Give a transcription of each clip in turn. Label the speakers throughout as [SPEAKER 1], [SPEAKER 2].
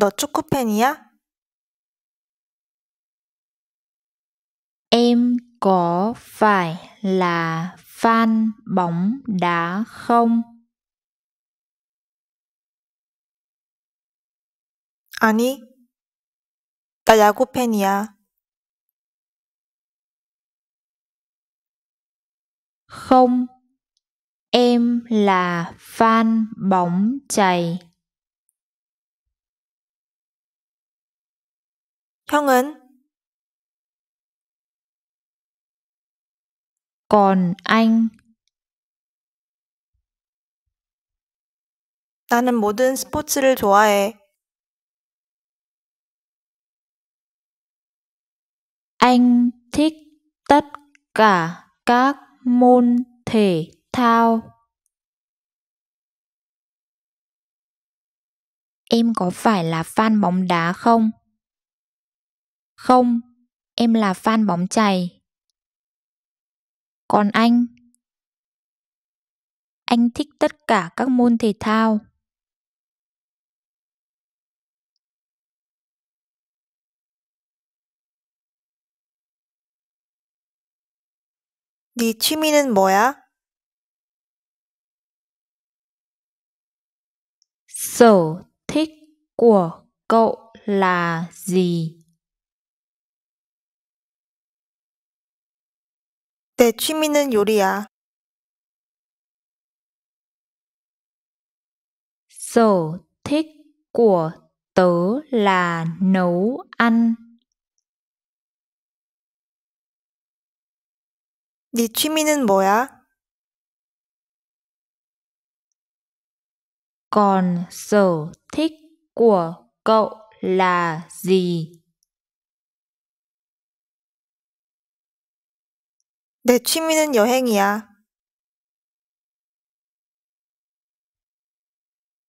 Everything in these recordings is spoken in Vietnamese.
[SPEAKER 1] 너 축구팬이야? Em có
[SPEAKER 2] phải là fan bóng đá không?
[SPEAKER 1] 아니, 나 야구 팬이야.
[SPEAKER 2] Không, em là fan bóng chày. 형은
[SPEAKER 1] còn anh 나는 모든 스포츠를 좋아해. Anh thích tất
[SPEAKER 2] cả các môn thể thao. Em có phải là fan bóng đá không? Không, em là fan bóng chày. Còn anh? Anh thích tất cả các môn thể thao.
[SPEAKER 1] 네 취미는 뭐야?
[SPEAKER 2] sở thích của cậu là
[SPEAKER 1] gì 내 취미는 요리야.
[SPEAKER 2] Sở thích của tớ là nấu
[SPEAKER 1] ăn. 네 취미는 뭐야?
[SPEAKER 2] Còn sở thích của cậu là
[SPEAKER 1] gì? 내 취미는 여행이야.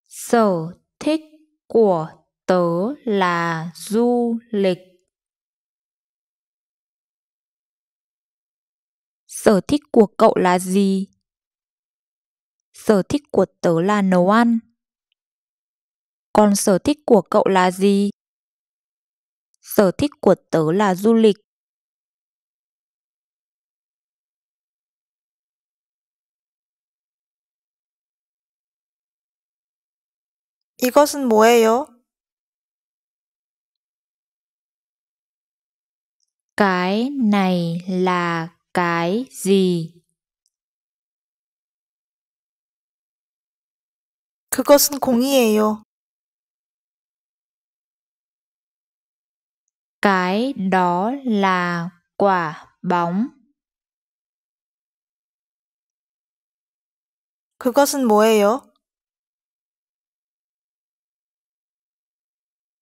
[SPEAKER 2] Sở thích của tớ là du lịch. Sở thích của cậu là gì? Sở thích của tớ là nấu ăn. Còn sở thích của cậu là gì? Sở thích của tớ là du lịch.
[SPEAKER 1] 이것은 뭐예요?
[SPEAKER 2] cái này là cái
[SPEAKER 1] gì? 그것은 공이에요.
[SPEAKER 2] cái đó là quả bóng.
[SPEAKER 1] 그것은 뭐예요?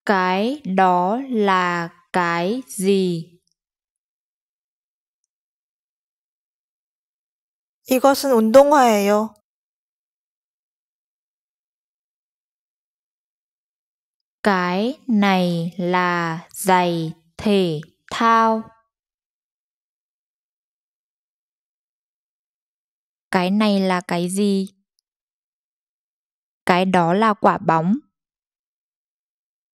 [SPEAKER 1] cái đó
[SPEAKER 2] là cái gì? 이것은 운동화예요. Cái này là giày thể thao. Cái này là cái gì? Cái đó là quả bóng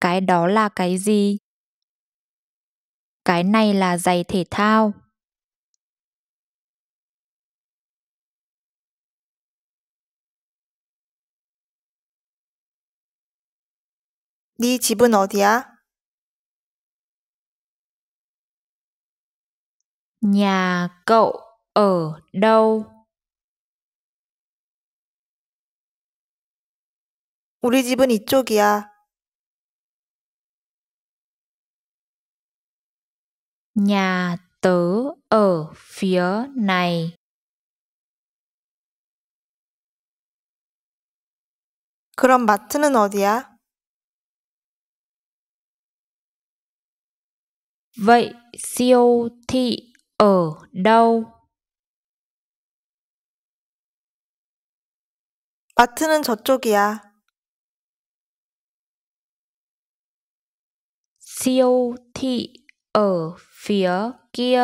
[SPEAKER 2] cái đó là cái gì cái này là giày thể thao
[SPEAKER 1] 네 ở đâu?
[SPEAKER 2] Nhà cậu
[SPEAKER 1] ở đâu? 우리 집은 이쪽이야.
[SPEAKER 2] Nhà tớ ở phía
[SPEAKER 1] này. 그럼 마트는 어디야? Vậy siêu thị ở đâu? 마트는 저쪽이야.
[SPEAKER 2] Siêu thị ở phía kia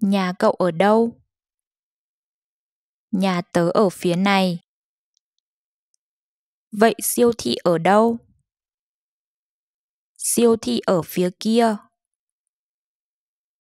[SPEAKER 2] nhà cậu ở đâu nhà tớ ở phía này vậy siêu thị
[SPEAKER 1] ở đâu siêu thị ở phía kia